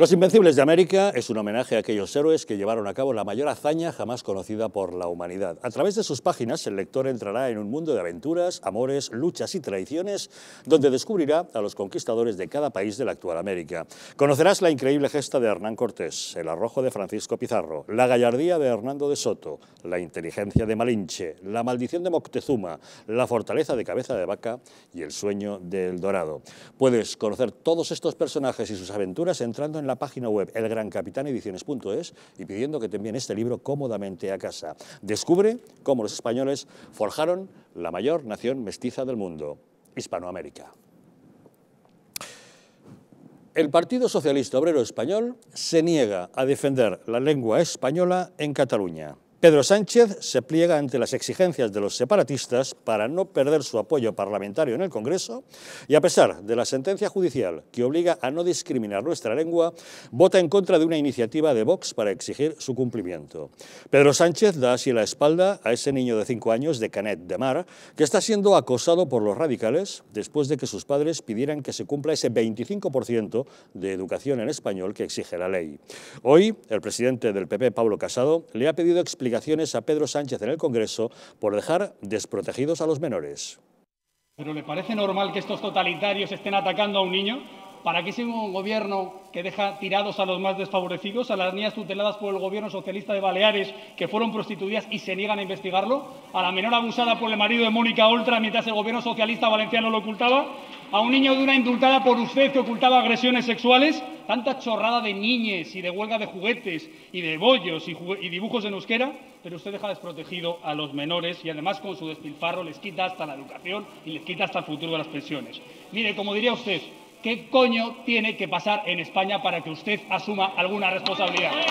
Los Invencibles de América es un homenaje a aquellos héroes que llevaron a cabo la mayor hazaña jamás conocida por la humanidad. A través de sus páginas, el lector entrará en un mundo de aventuras, amores, luchas y traiciones, donde descubrirá a los conquistadores de cada país de la actual América. Conocerás la increíble gesta de Hernán Cortés, el arrojo de Francisco Pizarro, la gallardía de Hernando de Soto, la inteligencia de Malinche, la maldición de Moctezuma, la fortaleza de Cabeza de Vaca y el sueño del Dorado. Puedes conocer todos estos personajes y sus aventuras entrando en la página web elgrancapitanediciones.es y pidiendo que te envíen este libro cómodamente a casa. Descubre cómo los españoles forjaron la mayor nación mestiza del mundo, Hispanoamérica. El Partido Socialista Obrero Español se niega a defender la lengua española en Cataluña. Pedro Sánchez se pliega ante las exigencias de los separatistas para no perder su apoyo parlamentario en el Congreso y a pesar de la sentencia judicial que obliga a no discriminar nuestra lengua, vota en contra de una iniciativa de Vox para exigir su cumplimiento. Pedro Sánchez da así la espalda a ese niño de cinco años de Canet de Mar que está siendo acosado por los radicales después de que sus padres pidieran que se cumpla ese 25% de educación en español que exige la ley. Hoy, el presidente del PP, Pablo Casado, le ha pedido explicaciones a Pedro Sánchez en el Congreso por dejar desprotegidos a los menores. ¿Pero le parece normal que estos totalitarios estén atacando a un niño? ¿Para qué sirve un gobierno que deja tirados a los más desfavorecidos, a las niñas tuteladas por el gobierno socialista de Baleares que fueron prostituidas y se niegan a investigarlo? ¿A la menor abusada por el marido de Mónica Oltra mientras el gobierno socialista valenciano lo ocultaba? ¿A un niño de una indultada por usted que ocultaba agresiones sexuales? tanta chorrada de niñes y de huelga de juguetes y de bollos y, y, dibujos en euskera, pero usted deja desprotegido a los menores y además con su despilfarro les quita hasta la educación y les quita hasta el futuro de las pensiones. Mire, como diría usted, ¿qué coño tiene que pasar en España para que usted asuma alguna responsabilidad?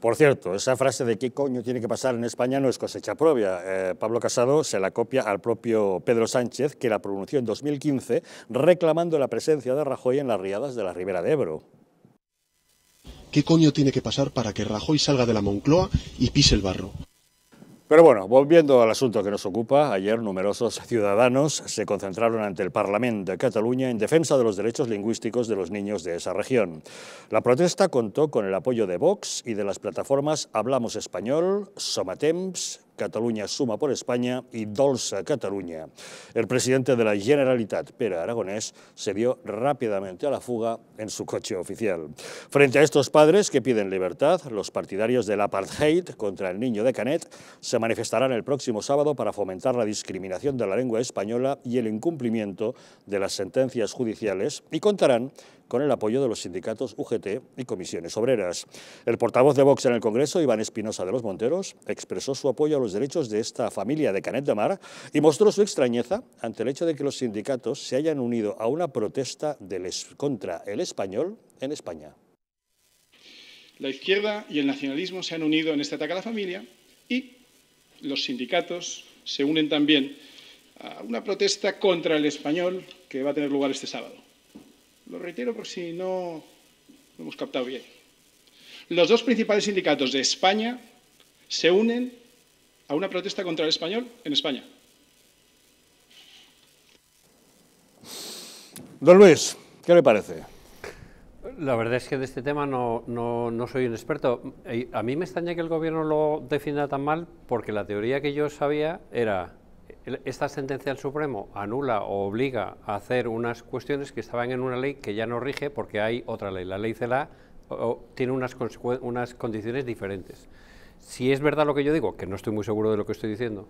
Por cierto, esa frase de qué coño tiene que pasar en España no es cosecha propia. Eh, Pablo Casado se la copia al propio Pedro Sánchez, que la pronunció en 2015 reclamando la presencia de Rajoy en las riadas de la Ribera de Ebro. ¿Qué coño tiene que pasar para que Rajoy salga de la Moncloa y pise el barro? Pero bueno, volviendo al asunto que nos ocupa, ayer numerosos ciudadanos se concentraron ante el Parlamento de Cataluña en defensa de los derechos lingüísticos de los niños de esa región. La protesta contó con el apoyo de Vox y de las plataformas Hablamos Español, Somatemps, Cataluña suma por España y Dolsa Cataluña. El presidente de la Generalitat, Pere Aragonés, se vio rápidamente a la fuga en su coche oficial. Frente a estos padres que piden libertad, los partidarios del apartheid contra el niño de Canet se manifestarán el próximo sábado para fomentar la discriminación de la lengua española y el incumplimiento de las sentencias judiciales y contarán con el apoyo de los sindicatos UGT y comisiones obreras. El portavoz de Vox en el Congreso, Iván Espinosa de los Monteros, expresó su apoyo a los derechos de esta familia de Canet de Mar y mostró su extrañeza ante el hecho de que los sindicatos se hayan unido a una protesta contra el español en España. La izquierda y el nacionalismo se han unido en este ataque a la familia y los sindicatos se unen también a una protesta contra el español que va a tener lugar este sábado. Lo reitero por si no lo hemos captado bien. Los dos principales sindicatos de España se unen a una protesta contra el español en España. Don Luis, ¿qué le parece? La verdad es que de este tema no, soy un experto. Eh, a mí me extraña que el gobierno lo defienda tan mal porque la teoría que yo sabía era esta sentencia del Supremo anula o obliga a hacer unas cuestiones que estaban en una ley que ya no rige porque hay otra ley. La ley CELA tiene unas, unas condiciones diferentes. Si es verdad lo que yo digo, que no estoy muy seguro de lo que estoy diciendo,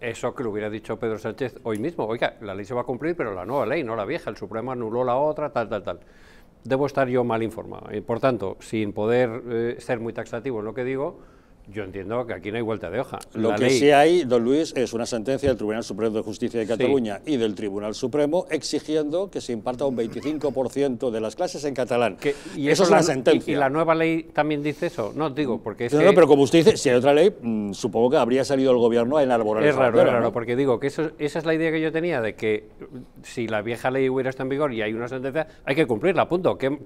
eso que lo hubiera dicho Pedro Sánchez hoy mismo, oiga, la ley se va a cumplir, pero la nueva ley, no la vieja, el Supremo anuló la otra, tal, tal, tal. Debo estar yo mal informado. Por tanto, sin poder eh, ser muy taxativo en lo que digo, yo entiendo que aquí no hay vuelta de hoja. Lo que sí hay, don Luis, es una sentencia del Tribunal Supremo de Justicia de Cataluña y del Tribunal Supremo exigiendo que se imparta un 25% de las clases en catalán. y eso, es la, sentencia. Y, la nueva ley también dice eso? No, digo, porque es pero como usted dice, si hay otra ley, mm, supongo que habría salido el gobierno a enarbolar Es raro, es raro, ¿no? porque digo que eso, esa es la idea que yo tenía, de que si la vieja ley hubiera estado en vigor y hay una sentencia, hay que cumplirla, punto. Que,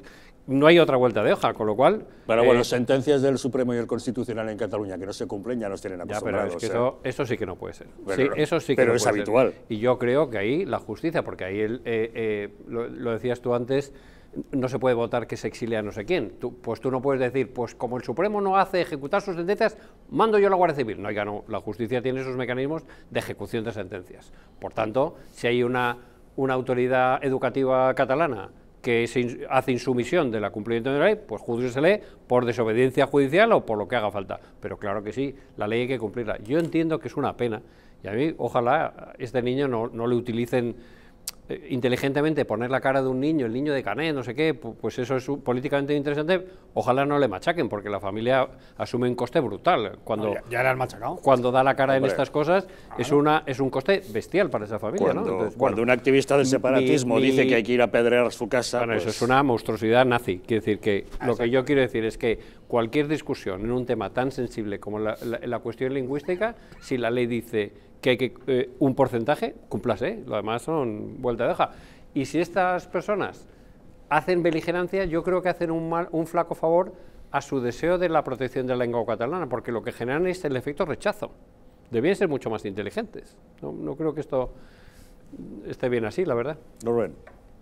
no hay otra vuelta de hoja, con lo cual... Pero bueno, eh, sentencias del Supremo y el Constitucional en Cataluña que no se cumplen ya no tienen acostumbrados. pero eso, sí que no puede ser. eso sí que pero es habitual. Y yo creo que ahí la justicia, porque ahí eh, eh, lo, decías tú antes, no se puede votar que se exilia a no sé quién. Tú, pues tú no puedes decir, pues como el Supremo no hace ejecutar sus sentencias, mando yo la Guardia Civil. No, ya no, la justicia tiene esos mecanismos de ejecución de sentencias. Por tanto, si hay una, una autoridad educativa catalana que se hace insumisión de la cumplimiento de la ley, pues lee por desobediencia judicial o por lo que haga falta. Pero claro que sí, la ley hay que cumplirla. Yo entiendo que es una pena y a mí ojalá este niño no, no le utilicen eh, inteligentemente poner la cara de un niño, el niño de Canet, no sé qué, pues eso es políticamente interesante, ojalá no le machaquen, porque la familia asume un coste brutal. Cuando, ya, le han machacado. Cuando da la cara en estas cosas, es, una, es un coste bestial para esa familia. Cuando, un activista del separatismo dice que hay que ir a pedrear su casa... Bueno, eso pues es una monstruosidad nazi. Quiero decir que lo que yo quiero decir es que cualquier discusión en un tema tan sensible como la cuestión lingüística, si la ley dice que hay que eh, un porcentaje, cúmplase, ¿eh? lo demás son vuelta de hoja. Y si estas personas hacen beligerancia, yo creo que hacen un, flaco favor a su deseo de la protección de la lengua catalana, porque lo que generan es el efecto rechazo. Debían ser mucho más inteligentes. No, creo que esto esté bien así, la verdad. Norberto.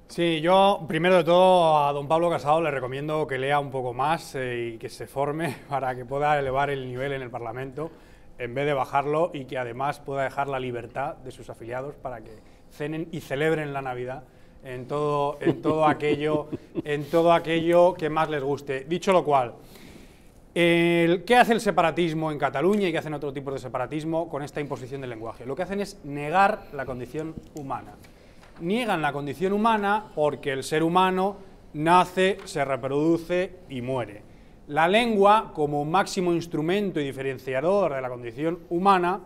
Sí, yo primero de todo a don Pablo Casado le recomiendo que lea un poco más eh, y que se forme para que pueda elevar el nivel en el Parlamento en vez de bajarlo y que además pueda dejar la libertad de sus afiliados para que cenen y celebren la Navidad en todo, aquello, en todo aquello que más les guste. Dicho lo cual, ¿qué hace el separatismo en Cataluña y qué hacen otro tipo de separatismo con esta imposición del lenguaje? Lo que hacen es negar la condición humana. Niegan la condición humana porque el ser humano nace, se reproduce y muere la lengua, como máximo instrumento y diferenciador de la condición humana,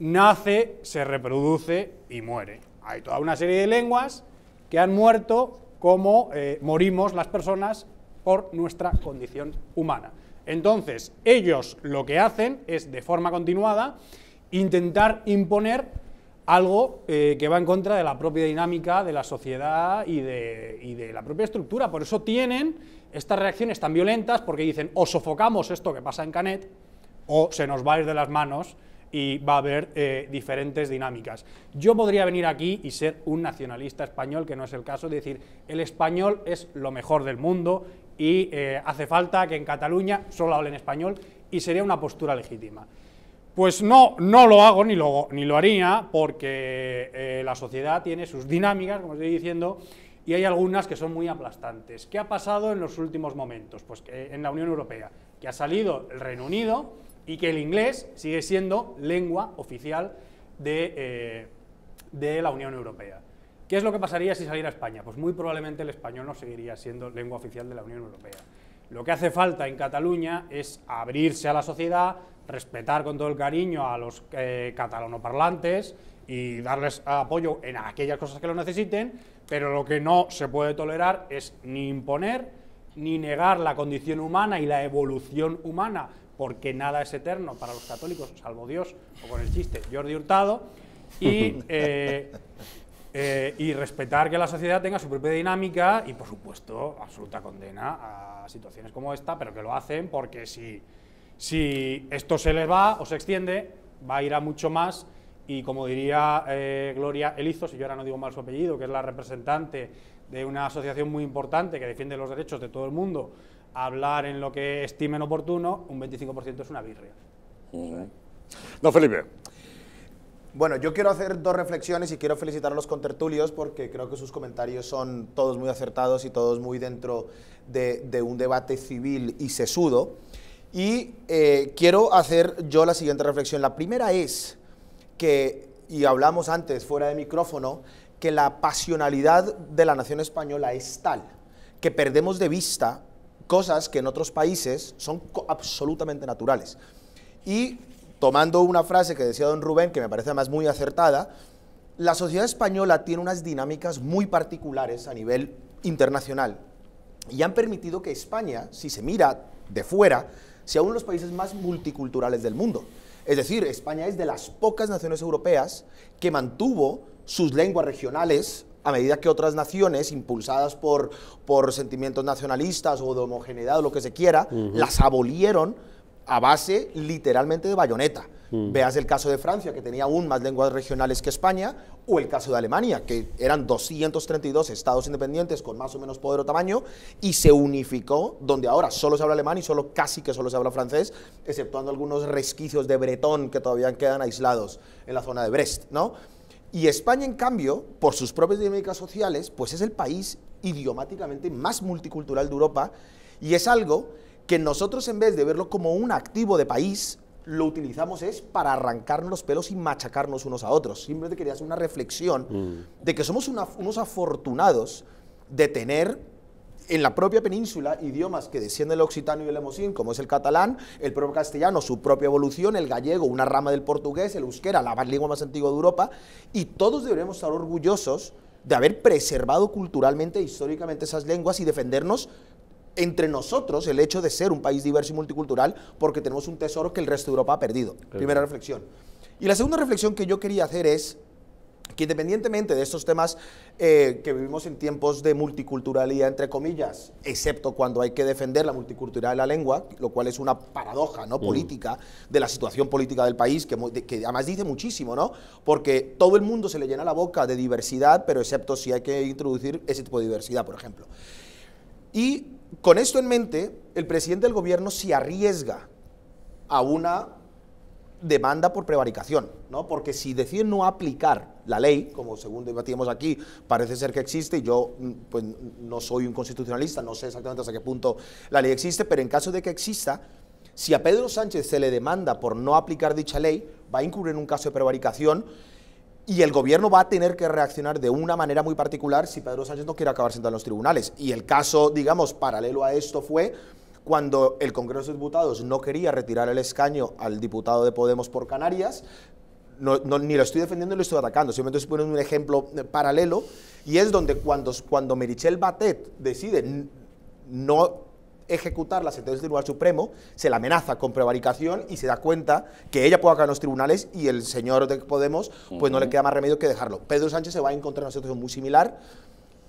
nace, se reproduce y muere. Hay toda una serie de lenguas que han muerto como eh, morimos las personas por nuestra condición humana. Entonces, ellos lo que hacen es, de forma continuada, intentar imponer algo eh, que va en contra de la propia dinámica de la sociedad y de, y de la propia estructura. Por eso tienen estas reacciones tan violentas porque dicen o sofocamos esto que pasa en Canet o se nos va a ir de las manos y va a haber eh, diferentes dinámicas. Yo podría venir aquí y ser un nacionalista español, que no es el caso, de decir, el español es lo mejor del mundo y eh, hace falta que en Cataluña solo hablen español y sería una postura legítima. Pues no, no lo hago ni lo, ni lo haría porque eh, la sociedad tiene sus dinámicas, como estoy diciendo, y hay algunas que son muy aplastantes. ¿Qué ha pasado en los últimos momentos? Pues que en la Unión Europea, que ha salido el Reino Unido y que el inglés sigue siendo lengua oficial eh, de, la Unión Europea. ¿Qué es lo que pasaría si saliera España? Pues muy probablemente el español no seguiría siendo lengua oficial de la Unión Europea. Lo que hace falta en Cataluña es abrirse a la sociedad, respetar con todo el cariño a los eh, catalanoparlantes y darles apoyo en aquellas cosas que lo necesiten, pero lo que no se puede tolerar es ni imponer, ni negar la condición humana y la evolución humana, porque nada es eterno para los católicos, salvo Dios, o con el chiste Jordi Hurtado, y, eh, eh, respetar que la sociedad tenga su propia dinámica y, por supuesto, absoluta condena a situaciones como esta, pero que lo hacen porque si, esto se le va o se extiende, va a ir a mucho más y como diría eh, Gloria Elizos, si yo ahora no digo mal su apellido, que es la representante de una asociación muy importante que defiende los derechos de todo el mundo, hablar en lo que estimen oportuno, un 25% es una birria. No, Felipe. Bueno, yo quiero hacer dos reflexiones y quiero felicitar a los contertulios porque creo que sus comentarios son todos muy acertados y todos muy dentro de, un debate civil y sesudo. Y eh, quiero hacer yo la siguiente reflexión. La primera es, que, y hablamos antes fuera de micrófono, que la pasionalidad de la nación española es tal que perdemos de vista cosas que en otros países son absolutamente naturales. Y tomando una frase que decía don Rubén, que me parece además muy acertada, la sociedad española tiene unas dinámicas muy particulares a nivel internacional y han permitido que España, si se mira de fuera, sea uno de los países más multiculturales del mundo. Es decir, España es de las pocas naciones europeas que mantuvo sus lenguas regionales a medida que otras naciones, impulsadas por, por sentimientos nacionalistas o de homogeneidad o lo que se quiera, las abolieron a base literalmente de bayoneta. Mm. Veas el caso de Francia, que tenía aún más lenguas regionales que España, o el caso de Alemania, que eran 232 estados independientes con más o menos poder o tamaño, y se unificó, donde ahora solo se habla alemán y solo casi que solo se habla francés, exceptuando algunos resquicios de bretón que todavía quedan aislados en la zona de Brest, ¿no? Y España, en cambio, por sus propias dinámicas sociales, pues es el país idiomáticamente más multicultural de Europa, y es algo que nosotros en vez de verlo como un activo de país, lo utilizamos es para arrancarnos los pelos y machacarnos unos a otros. Simplemente quería hacer una reflexión mm. de que somos unos afortunados de tener en la propia península idiomas que descienden del occitano y el lemosín, como es el catalán, el propio castellano, su propia evolución, el gallego, una rama del portugués, el euskera, la lengua más antigua de Europa, y todos deberíamos estar orgullosos de haber preservado culturalmente e históricamente esas lenguas y defendernos entre nosotros el hecho de ser un país diverso y multicultural porque tenemos un tesoro que el resto de Europa ha perdido. Primera reflexión. Y la segunda reflexión que yo quería hacer es que independientemente de estos temas eh, que vivimos en tiempos de multiculturalidad, entre comillas, excepto cuando hay que defender la multiculturalidad de la lengua, lo cual es una paradoja ¿no? Mm. política de la situación política del país, que, que, además dice muchísimo, ¿no? porque todo el mundo se le llena la boca de diversidad, pero excepto si hay que introducir ese tipo de diversidad, por ejemplo. Y con esto en mente, el presidente del gobierno se arriesga a una demanda por prevaricación, ¿no? Porque si decide no aplicar la ley, como según debatimos aquí, parece ser que existe, y yo mm, pues, no soy un constitucionalista, no sé exactamente hasta qué punto la ley existe, pero en caso de que exista, si a Pedro Sánchez se le demanda por no aplicar dicha ley, va a incurrir en un caso de prevaricación y el gobierno va a tener que reaccionar de una manera muy particular si Pedro Sánchez no quiere acabar sentado en los tribunales. Y el caso, digamos, paralelo a esto fue cuando el Congreso de Diputados no quería retirar el escaño al diputado de Podemos por Canarias. ni lo estoy defendiendo ni lo estoy atacando, simplemente estoy poniendo un ejemplo eh, paralelo. Y es donde cuando, cuando Merichel Batet decide no ejecutar la sentencia del Tribunal Supremo, se la amenaza con prevaricación y se da cuenta que ella puede acabar en los tribunales y el señor de Podemos pues no le queda más remedio que dejarlo. Pedro Sánchez se va a encontrar en una situación muy similar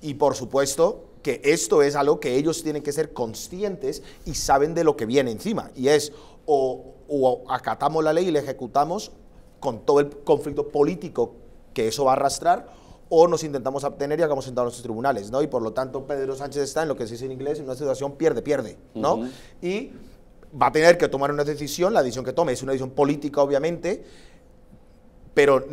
y por supuesto que esto es algo que ellos tienen que ser conscientes y saben de lo que viene encima y es o, o acatamos la ley y la ejecutamos con todo el conflicto político que eso va a arrastrar o nos intentamos obtener y hagamos sentado en nuestros tribunales, ¿no? Y por lo tanto, Pedro Sánchez está en lo que se dice en inglés, en una situación pierde-pierde, ¿no? Y va a tener que tomar una decisión, la decisión que tome es una decisión política, obviamente, pero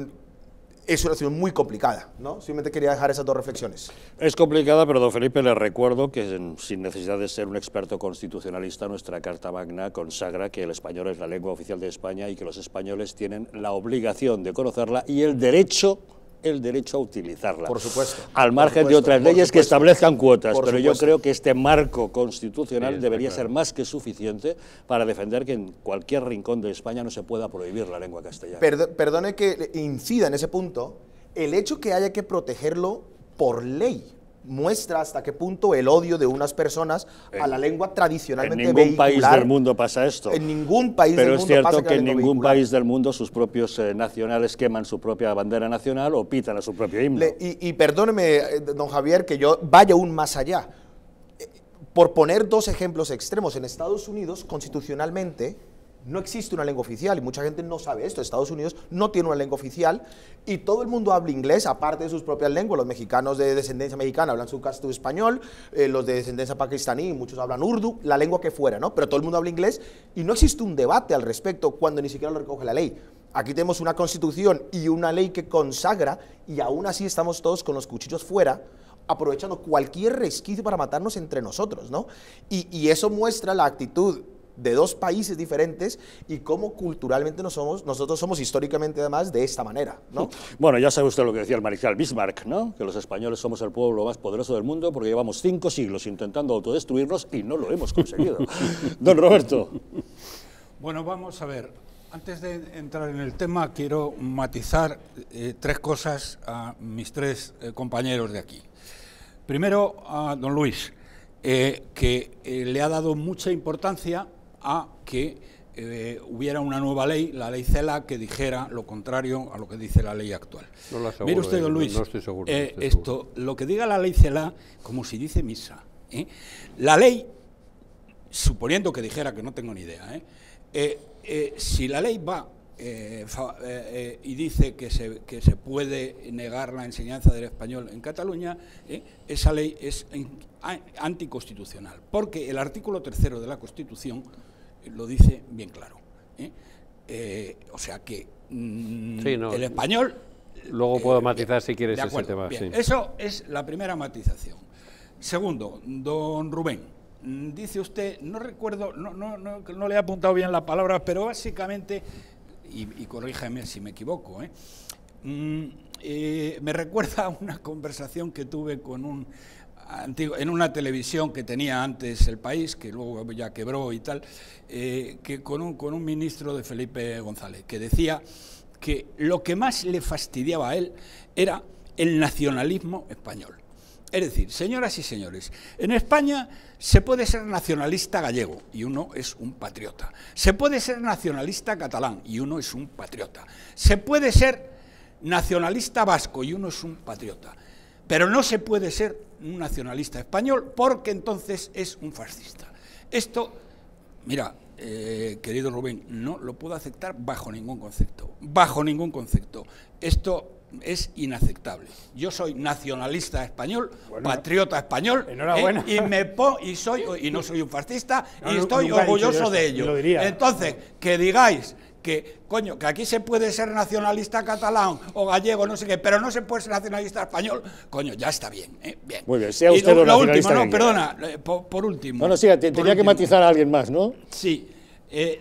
es una decisión muy complicada, ¿no? Simplemente quería dejar esas dos reflexiones. Es complicada, pero don Felipe, le recuerdo que sin necesidad de ser un experto constitucionalista, nuestra Carta Magna consagra que el español es la lengua oficial de España y que los españoles tienen la obligación de conocerla y el derecho el derecho a utilizarla. Por supuesto. Al margen de otras leyes que establezcan cuotas, pero yo creo que este marco constitucional debería ser más que suficiente para defender que en cualquier rincón de España no se pueda prohibir la lengua castellana. perdone que incida en ese punto, el hecho que haya que protegerlo por ley muestra hasta qué punto el odio de unas personas a la lengua tradicionalmente En ningún país del mundo pasa esto. En ningún país Pero del mundo es cierto que en ningún país del mundo sus propios eh, nacionales queman su propia bandera nacional o pitan a su propio himno. y, y perdóneme, eh, don Javier, que yo vaya aún más allá. Eh, por poner dos ejemplos extremos, en Estados Unidos, constitucionalmente, no existe una lengua oficial y mucha gente no sabe esto. Estados Unidos no tiene una lengua oficial y todo el mundo habla inglés, aparte de sus propias lenguas. Los mexicanos de descendencia mexicana hablan su casto español, eh, los de descendencia pakistaní, muchos hablan urdu, la lengua que fuera, ¿no? Pero todo el mundo habla inglés y no existe un debate al respecto cuando ni siquiera lo recoge la ley. Aquí tenemos una constitución y una ley que consagra y aún así estamos todos con los cuchillos fuera aprovechando cualquier resquicio para matarnos entre nosotros, ¿no? y eso muestra la actitud de dos países diferentes y cómo culturalmente no somos, nosotros somos históricamente además de esta manera. ¿no? Bueno, ya sabe usted lo que decía el mariscal Bismarck, ¿no? que los españoles somos el pueblo más poderoso del mundo porque llevamos cinco siglos intentando autodestruirnos y no lo hemos conseguido. Don Roberto. Bueno, vamos a ver. Antes de entrar en el tema, quiero matizar eh, tres cosas a mis tres eh, compañeros de aquí. Primero, a don Luis, eh, que le ha dado mucha importancia a que eh, hubiera una nueva ley, la ley CELA, que dijera lo contrario a lo que dice la ley actual. No lo aseguro, usted, don Luis, esto, lo que diga la ley CELA, como si dice misa. ¿eh? La ley, suponiendo que dijera que no tengo ni idea, ¿eh? si la ley va y dice que se, puede negar la enseñanza del español en Cataluña, esa ley es anticonstitucional, porque el artículo tercero de la Constitución lo dice bien claro. ¿eh? Eh, o sea que mm, el español... Luego puedo eh, matizar si quieres ese tema. Eso es la primera matización. Segundo, don Rubén, mm, dice usted, no recuerdo, no, no, no, no le he apuntado bien la palabra pero básicamente, y, corríjame si me equivoco, mm, me recuerda a una conversación que tuve con un en una televisión que tenía antes el país, que luego ya quebró y tal, eh, que con, un, con un ministro de Felipe González, que decía que lo que más le fastidiaba a él era el nacionalismo español. Es decir, señoras y señores, en España se puede ser nacionalista gallego y uno es un patriota. Se puede ser nacionalista catalán y uno es un patriota. Se puede ser nacionalista vasco y uno es un patriota. Pero no se puede ser un nacionalista español, porque entonces es un fascista. Esto, mira, eh, querido Rubén, no lo puedo aceptar bajo ningún concepto, bajo ningún concepto. Esto es inaceptable. Yo soy nacionalista español, patriota español, eh, y me y soy y no soy un fascista y estoy orgulloso de ello. Entonces, que digáis que, coño, que aquí se puede ser nacionalista catalán o gallego, no sé qué, pero no se puede ser nacionalista español, coño, ya está bien, ¿eh? bien. Muy bien, sea usted y lo, último, no, perdona, eh, por, último. Bueno, sí, tenía que matizar a alguien más, ¿no? Sí. Eh,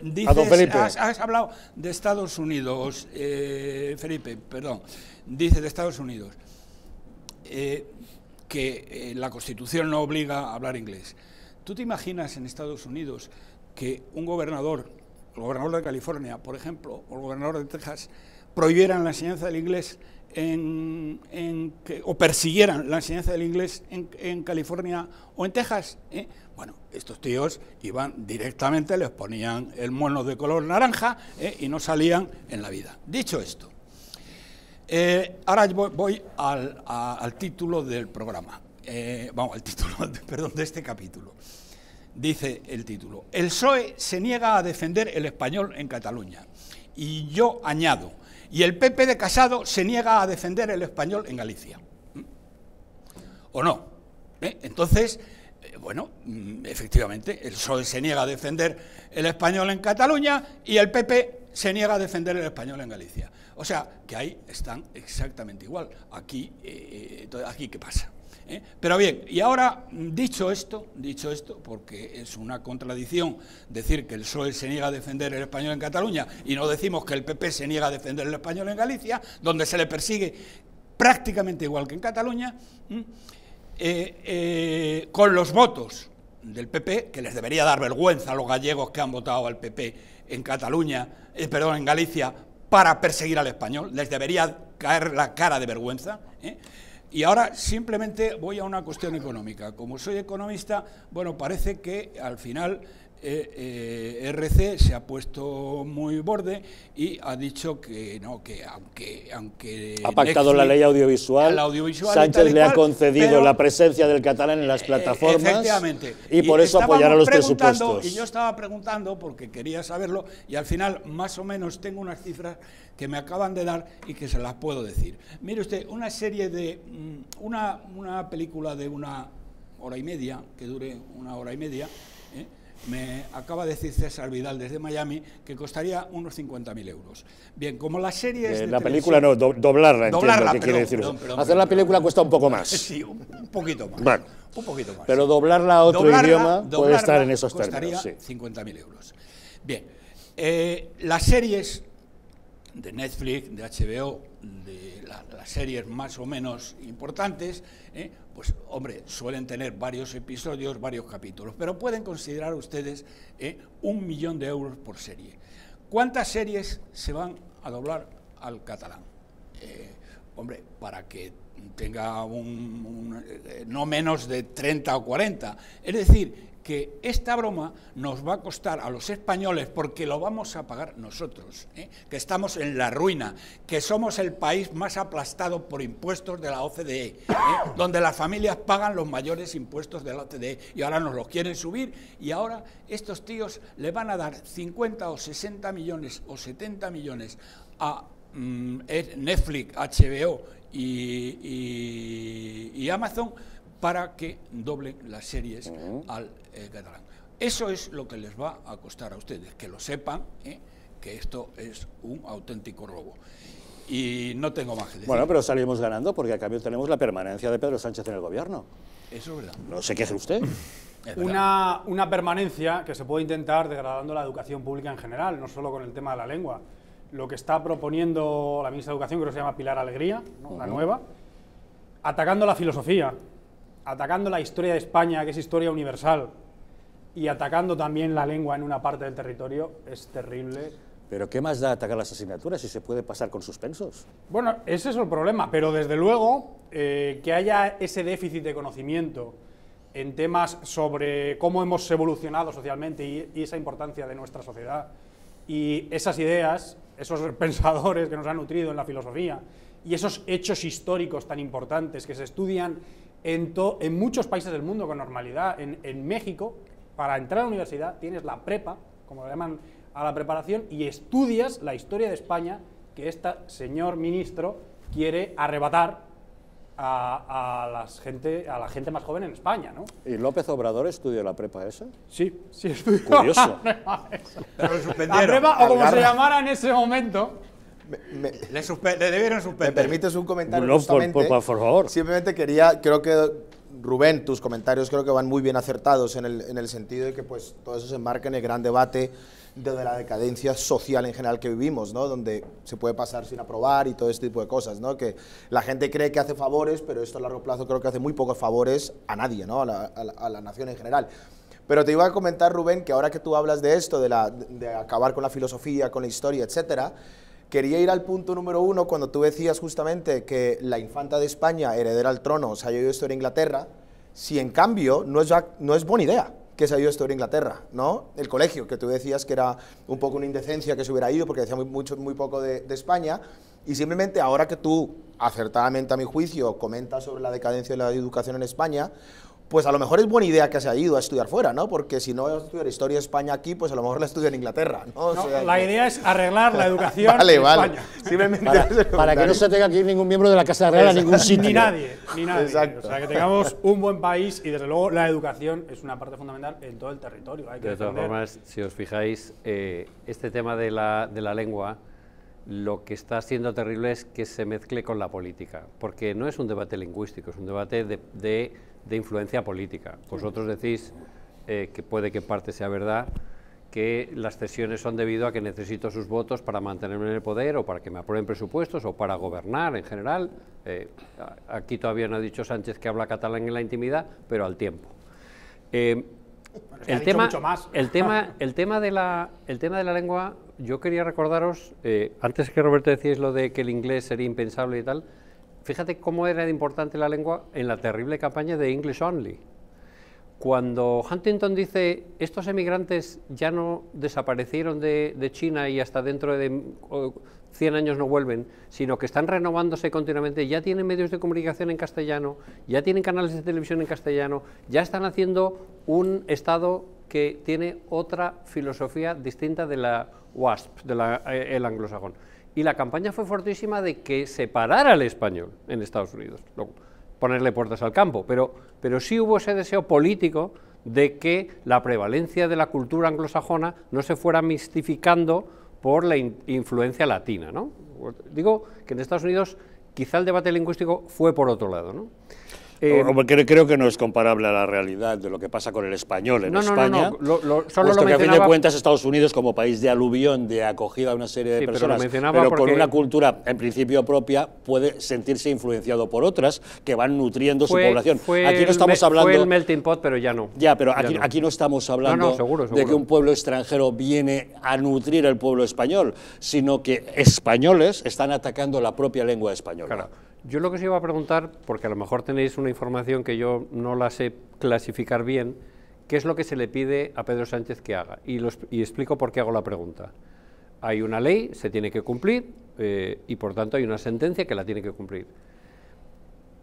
has, has, hablado de Estados Unidos, eh, Felipe, perdón, dice de Estados Unidos eh, que la Constitución no obliga a hablar inglés. ¿Tú te imaginas en Estados Unidos que un gobernador el gobernador de California, por ejemplo, o el gobernador de Texas, prohibieran la enseñanza del inglés en, o persiguieran la enseñanza del inglés en, California o en Texas. ¿eh? Bueno, estos tíos iban directamente, les ponían el mono de color naranja ¿eh? y no salían en la vida. Dicho esto, eh, ahora voy, al, al, título del programa, vamos, al título, perdón, de este capítulo dice el título. El PSOE se niega a defender el español en Cataluña. Y yo añado, y el PP de Casado se niega a defender el español en Galicia. ¿Mm? ¿O no? ¿Eh? Entonces, eh, bueno, mm, efectivamente, el PSOE se niega a defender el español en Cataluña y el PP se niega a defender el español en Galicia. O sea, que ahí están exactamente igual. aquí eh, ¿qué pasa? ¿eh? Pero bien, y ahora, dicho esto, dicho esto, porque es una contradicción decir que el PSOE se niega a defender el español en Cataluña y no decimos que el PP se niega a defender el español en Galicia, donde se le persigue prácticamente igual que en Cataluña, eh, eh, con los votos del PP, que les debería dar vergüenza a los gallegos que han votado al PP en Cataluña, perdón, en Galicia, para perseguir al español, les debería caer la cara de vergüenza, y ahora simplemente voy a una cuestión económica. Como soy economista, bueno, parece que al final eh, eh, RC se ha puesto muy borde y ha dicho que no, que aunque... aunque ha pactado la ley audiovisual, Sánchez le ha concedido la presencia del catalán en las eh, plataformas y por eso apoyará los presupuestos. Y yo estaba preguntando, porque quería saberlo, y al final más o menos tengo unas cifras que me acaban de dar y que se las puedo decir. Mire usted, una serie de... Mm, una, una película de una hora y media, que dure una hora y media, me acaba de decir César Vidal desde Miami que costaría unos 50.000 euros. Bien, como la series. es la película no, doblarla, doblarla, doblarla que quiere decir. Hacer la película cuesta un poco más. Sí, un, poquito más. Bueno, un poquito más. Pero doblarla a otro idioma puede estar en esos términos. Costaría sí. 50.000 euros. Bien, eh, las series de Netflix, de HBO, de las series más o menos importantes, ¿eh? pues hombre, suelen tener varios episodios, varios capítulos, pero pueden considerar ustedes ¿eh? un millón de euros por serie. ¿Cuántas series se van a doblar al catalán? Eh, hombre, para que tenga un, eh, no menos de 30 o 40. Es decir, que esta broma nos va a costar a los españoles porque lo vamos a pagar nosotros, ¿eh? que estamos en la ruina, que somos el país más aplastado por impuestos de la OCDE, ¿eh? donde las familias pagan los mayores impuestos de la OCDE y ahora nos los quieren subir y ahora estos tíos le van a dar 50 o 60 millones o 70 millones a Mm, es Netflix, HBO y, Amazon para que doblen las series al eh, catalán. Eso es lo que les va a costar a ustedes, que lo sepan, ¿eh? que esto es un auténtico robo. Y no tengo más que decir. Bueno, pero salimos ganando porque a cambio tenemos la permanencia de Pedro Sánchez en el gobierno. Eso es verdad. No qué hace usted. Una, una permanencia que se puede intentar degradando la educación pública en general, no solo con el tema de la lengua lo que está proponiendo la ministra de Educación, que se llama Pilar Alegría, la nueva, atacando la filosofía, atacando la historia de España, que es historia universal, y atacando también la lengua en una parte del territorio, es terrible. Pero ¿qué más da atacar las asignaturas si se puede pasar con suspensos? Bueno, ese es el problema, pero desde luego eh, que haya ese déficit de conocimiento en temas sobre cómo hemos evolucionado socialmente y, y esa importancia de nuestra sociedad y esas ideas esos pensadores que nos han nutrido en la filosofía y esos hechos históricos tan importantes que se estudian en, muchos países del mundo con normalidad. En, México, para entrar a la universidad, tienes la prepa, como lo llaman a la preparación, y estudias la historia de España que este señor ministro quiere arrebatar a, a, gente, a la gente más joven en España, ¿no? ¿Y López Obrador estudió la prepa esa? Sí, sí estudió Curioso. la prepa La prepa, o como se llamara en ese momento. Me, le, debieron suspender. ¿Me permites un comentario? No, por, favor. Simplemente quería, creo que Rubén, tus comentarios creo que van muy bien acertados en el, en el sentido de que pues todo eso se enmarca en el gran debate de la decadencia social en general que vivimos, ¿no? Donde se puede pasar sin aprobar y todo este tipo de cosas, ¿no? Que la gente cree que hace favores, pero esto a largo plazo creo que hace muy pocos favores a nadie, ¿no? a la, nación en general. Pero te iba a comentar, Rubén, que ahora que tú hablas de esto, de, la, de, acabar con la filosofía, con la historia, etc., quería ir al punto número uno cuando tú decías justamente que la infanta de España, heredera al trono, se yo yo esto en Inglaterra, si en cambio no es, no es buena idea que se ha ido estudiar Inglaterra, ¿no? El colegio, que tú decías que era un poco una indecencia que se hubiera ido porque decía muy, mucho, muy poco de, de España. Y simplemente ahora que tú, acertadamente a mi juicio, comentas sobre la decadencia de la educación en España, pues a lo mejor es buena idea que se haya ido a estudiar fuera, ¿no? Porque si no va a estudiar historia de España aquí, pues a lo mejor la estudia en Inglaterra, la idea es arreglar la educación en España. para, que no se tenga aquí ningún miembro de la Casa Real a ningún sitio. Ni nadie, ni nadie. O sea, que tengamos un buen país y desde luego la educación es una parte fundamental en todo el territorio. de todas formas, si os fijáis, eh, este tema de la, de la lengua lo que está siendo terrible es que se mezcle con la política, porque no es un debate lingüístico, es un debate de, influencia política. Vosotros decís eh, que puede que parte sea verdad, que las cesiones son debido a que necesito sus votos para mantenerme en el poder o para que me aprueben presupuestos o para gobernar en general. Eh, aquí todavía no ha dicho Sánchez que habla catalán en la intimidad, pero al tiempo. Eh, el, tema, tema, el tema el tema de la lengua yo quería recordaros, eh, antes que Roberto decíais lo de que el inglés sería impensable y tal, fíjate cómo era importante la lengua en la terrible campaña de English Only. Cuando Huntington dice, estos emigrantes ya no desaparecieron de, China y hasta dentro de 100 años no vuelven, sino que están renovándose continuamente, ya tienen medios de comunicación en castellano, ya tienen canales de televisión en castellano, ya están haciendo un Estado que tiene otra filosofía distinta de la WASP, del eh, anglosajón. Y la campaña fue fortísima de que separara el español en Estados Unidos ponerle puertas al campo, pero, pero sí hubo ese deseo político de que la prevalencia de la cultura anglosajona no se fuera mistificando por la influencia latina. ¿no? Digo que en Estados Unidos quizá el debate lingüístico fue por otro lado. ¿no? Eh, creo que no es comparable a la realidad de lo que pasa con el español en España. No, puesto que a fin de cuentas Estados Unidos como país de aluvión, de acogida a una serie de personas, pero, con una cultura en principio propia, puede sentirse influenciado por otras que van nutriendo su población. Aquí no estamos hablando... Fue el melting pot, pero ya no. Ya, pero aquí, no estamos hablando de que un pueblo extranjero viene a nutrir al pueblo español, sino que españoles están atacando la propia lengua española. Yo lo que os iba a preguntar, porque a lo mejor tenéis una información que yo no la sé clasificar bien, ¿qué es lo que se le pide a Pedro Sánchez que haga? Y, explico por qué hago la pregunta. Hay una ley, se tiene que cumplir, eh, y por tanto hay una sentencia que la tiene que cumplir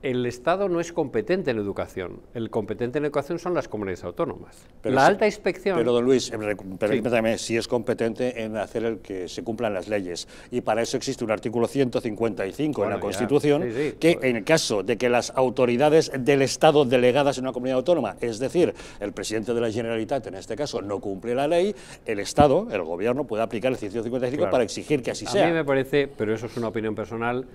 el Estado no es competente en educación. El competente en educación son las comunidades autónomas. la alta inspección... Pero, don Luis, em, permítame, si es competente en hacer el que se cumplan las leyes. Y para eso existe un artículo 155 en la Constitución que, pues- en el caso de que las autoridades del Estado delegadas en una comunidad autónoma, es decir, el presidente de la Generalitat, en este caso, no cumple la ley, el Estado, el gobierno, puede aplicar el 155 para exigir que así sea. A mí me parece, pero eso es una opinión personal,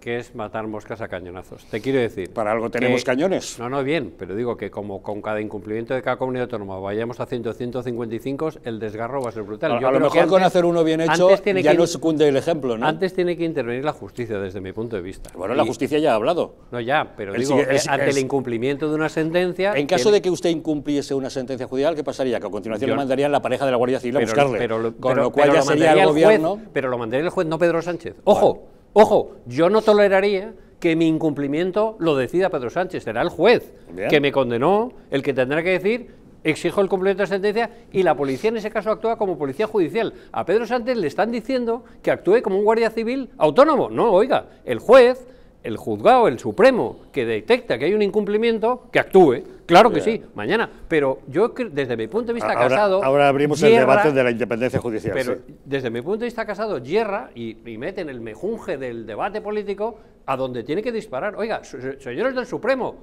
que es matar moscas a cañonazos. Te quiero decir... Para algo tenemos cañones. No, no, bien, pero digo que como con cada incumplimiento de cada comunidad autónoma vayamos a haciendo 155, el desgarro va a ser brutal. A, lo mejor con hacer uno bien hecho ya no no cunde el ejemplo, ¿no? Antes tiene que intervenir la justicia, desde mi punto de vista. Bueno, la justicia ya ha hablado. No, ya, pero digo, ante el incumplimiento de una sentencia... En caso de que usted incumpliese una sentencia judicial, ¿qué pasaría? Que a continuación lo mandaría la pareja de la Guardia Civil pero, a buscarle. Pero, con lo cual ya sería el gobierno... pero lo mandaría el juez, no Pedro Sánchez. ¡Ojo! Ojo, yo no toleraría que mi incumplimiento lo decida Pedro Sánchez, será el juez que me condenó, el que tendrá que decir exijo el cumplimiento de la sentencia y la policía en ese caso actúa como policía judicial. A Pedro Sánchez le están diciendo que actúe como un guardia civil autónomo. No, oiga, el juez el juzgado, el Supremo, que detecta que hay un incumplimiento, que actúe. Claro que sí, mañana. Pero yo, desde mi punto de vista casado. Ahora abrimos el debate de la independencia judicial. Pero desde mi punto de vista casado, hierra y, y mete en el mejunje del debate político a donde tiene que disparar. Oiga, señores del Supremo,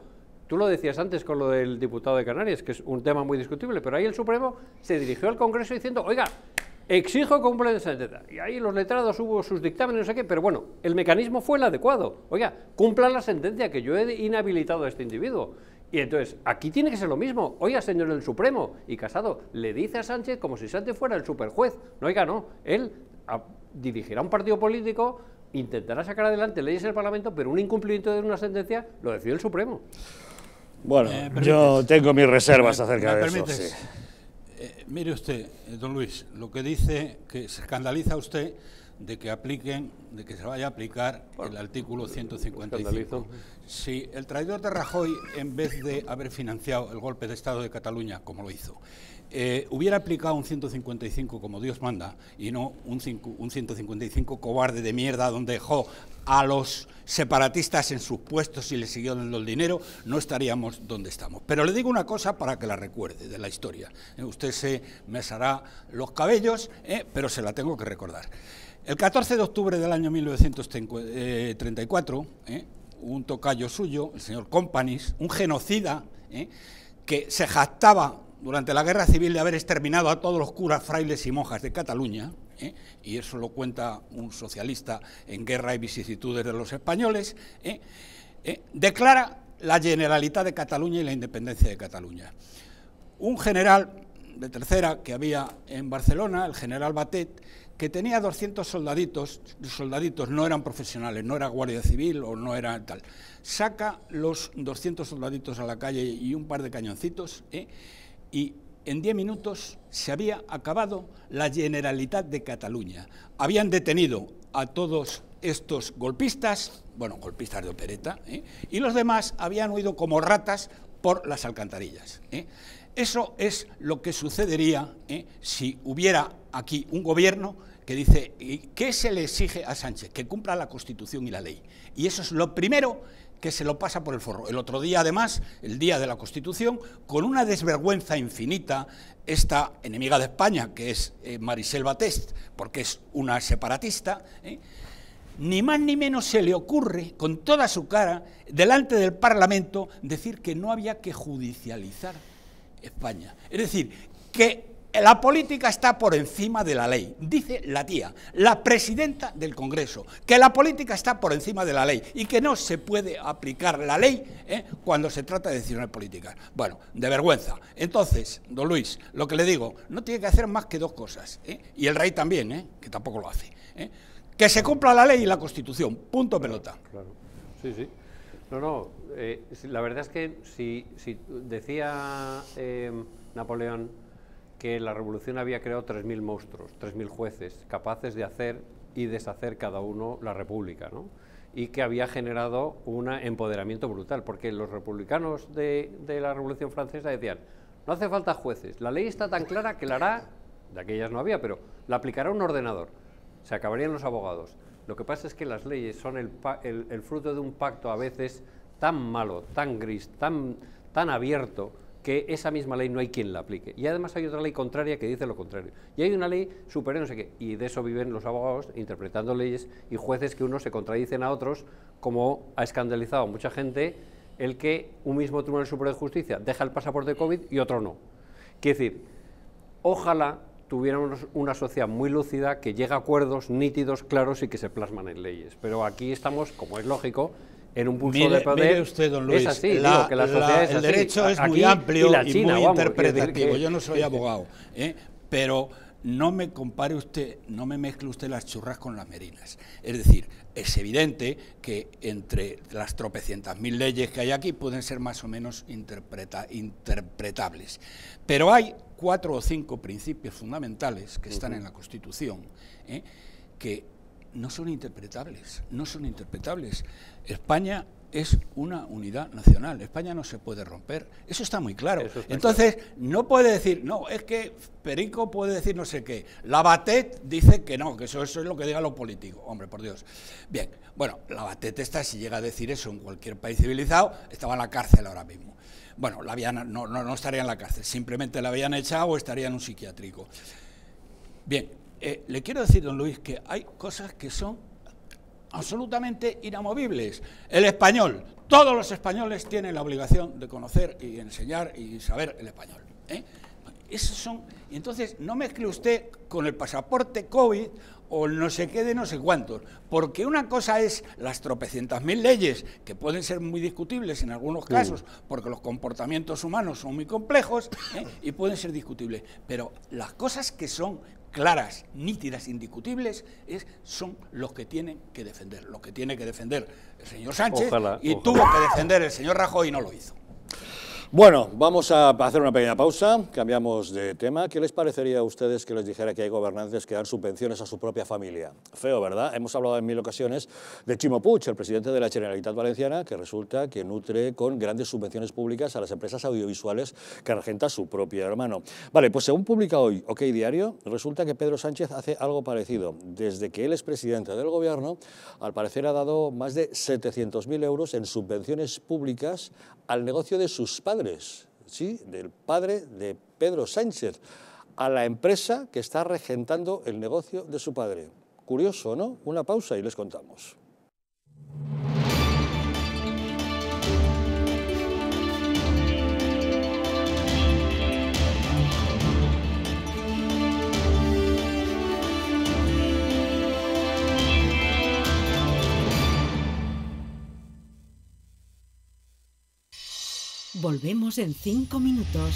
Tú lo decías antes con lo del diputado de Canarias, que es un tema muy discutible, pero ahí el Supremo se dirigió al Congreso diciendo, oiga, Exijo la sentencia. Y ahí los letrados hubo sus dictámenes, no sé qué, pero bueno, el mecanismo fue el adecuado. Oiga, cumplan la sentencia que yo he inhabilitado a este individuo. Y entonces, aquí tiene que ser lo mismo. Oiga, señor del Supremo, y Casado, le dice a Sánchez como si Sánchez fuera el superjuez. No, oiga, no. Él dirigirá un partido político, intentará sacar adelante leyes en el Parlamento, pero un incumplimiento de una sentencia lo decide el Supremo. Bueno, eh, yo tengo mis reservas acerca de eso. Eh, mire usted, eh, don Luis, lo que dice que se escandaliza usted de que apliquen, de que se vaya a aplicar el artículo 155. Si el traidor de Rajoy, en vez de haber financiado el golpe de Estado de Cataluña, como lo hizo, eh, hubiera aplicado un 155 como Dios manda y no un, un 155 cobarde de mierda donde dejó a los separatistas en sus puestos y les siguió dando el dinero, no estaríamos donde estamos. Pero le digo una cosa para que la recuerde de la historia. Eh, usted se mesará los cabellos, eh, pero se la tengo que recordar. El 14 de octubre del año 1934, eh, un tocayo suyo, el señor Companys, un genocida, que se jactaba durante la guerra civil de haber exterminado a todos los curas, frailes y monjas de Cataluña, ¿eh? y eso lo cuenta un socialista en Guerra y Vicisitudes de los Españoles, ¿eh? ¿eh? declara la Generalitat de Cataluña y la independencia de Cataluña. Un general de tercera que había en Barcelona, el general Batet, que tenía 200 soldaditos, soldaditos no eran profesionales, no era guardia civil o no era tal, saca los 200 soldaditos a la calle y un par de cañoncitos y en diez minutos se había acabado la Generalitat de Cataluña. Habían detenido a todos estos golpistas, bueno, golpistas de opereta, ¿eh? y los demás habían huido como ratas por las alcantarillas. ¿eh? Eso es lo que sucedería ¿eh? si hubiera aquí un gobierno que dice, ¿qué se le exige a Sánchez? Que cumpla la Constitución y la ley. Y eso es lo primero que se lo pasa por el forro. El otro día, además, el día de la Constitución, con una desvergüenza infinita, esta enemiga de España, que es eh, Marisel Batest, porque es una separatista, ¿eh? ni más ni menos se le ocurre, con toda su cara, delante del Parlamento, decir que no había que judicializar España. Es decir, que la política está por encima de la ley, dice la tía, la presidenta del Congreso, que la política está por encima de la ley y que no se puede aplicar la ley ¿eh? cuando se trata de decisiones políticas. Bueno, de vergüenza. Entonces, don Luis, lo que le digo, no tiene que hacer más que dos cosas, ¿eh? y el rey también, ¿eh? que tampoco lo hace. Que se cumpla la ley y la Constitución, punto pelota. Claro, sí, sí. No, no, la verdad es que si, si decía Napoleón que la revolución había creado 3.000 monstruos, 3.000 jueces, capaces de hacer y deshacer cada uno la república, y que había generado un empoderamiento brutal, porque los republicanos de, la Revolución Francesa decían, no hace falta jueces, la ley está tan clara que la hará, de aquellas no había, pero la aplicará un ordenador, se acabarían los abogados. Lo que pasa es que las leyes son el, fruto de un pacto a veces tan malo, tan gris, tan, tan abierto, que esa misma ley no hay quien la aplique. Y además hay otra ley contraria que dice lo contrario. Y hay una ley superior, no sé qué, y de eso viven los abogados, interpretando leyes y jueces que unos se contradicen a otros, como ha escandalizado a mucha gente el que un mismo Tribunal Superior de Justicia deja el pasaporte de COVID y otro no. Quiere decir, ojalá tuviéramos una sociedad muy lúcida que llega a acuerdos nítidos, claros y que se plasman en leyes. Pero aquí estamos, como es lógico, en un pulso de poder. usted, es así, El derecho es muy amplio y, muy interpretativo. Yo no soy abogado, ¿eh? pero no me compare usted, no me mezcle usted las churras con las merinas. Es decir, es evidente que entre las tropecientas mil leyes que hay aquí pueden ser más o menos interpreta, interpretables. Pero hay cuatro o cinco principios fundamentales que están en la Constitución ¿eh? que no son interpretables, no son interpretables. España es una unidad nacional, España no se puede romper, eso está muy claro. Entonces, no puede decir, no, es que Perico puede decir no sé qué, Lavatet dice que no, que eso, eso es lo que diga los políticos, hombre, por Dios. Bien, bueno, Lavatet está, si llega a decir eso en cualquier país civilizado, estaba en la cárcel ahora mismo bueno, la habían, no, no, no, estaría en la cárcel, simplemente la habían echado o estaría en un psiquiátrico. Bien, eh, le quiero decir, don Luis, que hay cosas que son absolutamente inamovibles. El español, todos los españoles tienen la obligación de conocer y enseñar y saber el español. ¿eh? Esos son, y entonces no mezcle usted con el pasaporte COVID o no sé qué de no sé cuántos, porque una cosa es las tropecientas mil leyes, que pueden ser muy discutibles en algunos casos, porque los comportamientos humanos son muy complejos ¿eh? y pueden ser discutibles, pero las cosas que son claras, nítidas, indiscutibles, son los que tienen que defender, los que tiene que defender el señor Sánchez y tuvo que defender el señor Rajoy y no lo hizo. Bueno, vamos a hacer una pequeña pausa, cambiamos de tema. ¿Qué les parecería a ustedes que les dijera que hay gobernantes que dan subvenciones a su propia familia? Feo, ¿verdad? Hemos hablado en mil ocasiones de Chimo Puig, el presidente de la Generalitat Valenciana, que resulta que nutre con grandes subvenciones públicas a las empresas audiovisuales que regenta su propio hermano. Vale, pues según publica hoy OK Diario, resulta que Pedro Sánchez hace algo parecido. Desde que él es presidente del gobierno, al parecer ha dado más de 700.000 euros en subvenciones públicas al negocio de sus padres, ¿sí? del padre de Pedro Sánchez, a la empresa que está regentando el negocio de su padre. Curioso, ¿no? Una pausa y les contamos. Volvemos en 5 minutos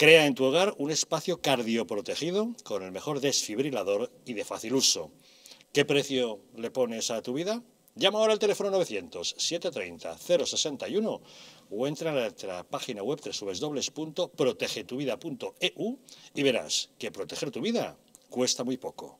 Crea en tu hogar un espacio cardioprotegido con el mejor desfibrilador y de fácil uso. ¿Qué precio le pones a tu vida? Llama ahora al teléfono 900-730-061 o entra a nuestra página web www.protegetuvida.eu y verás que proteger tu vida cuesta muy poco.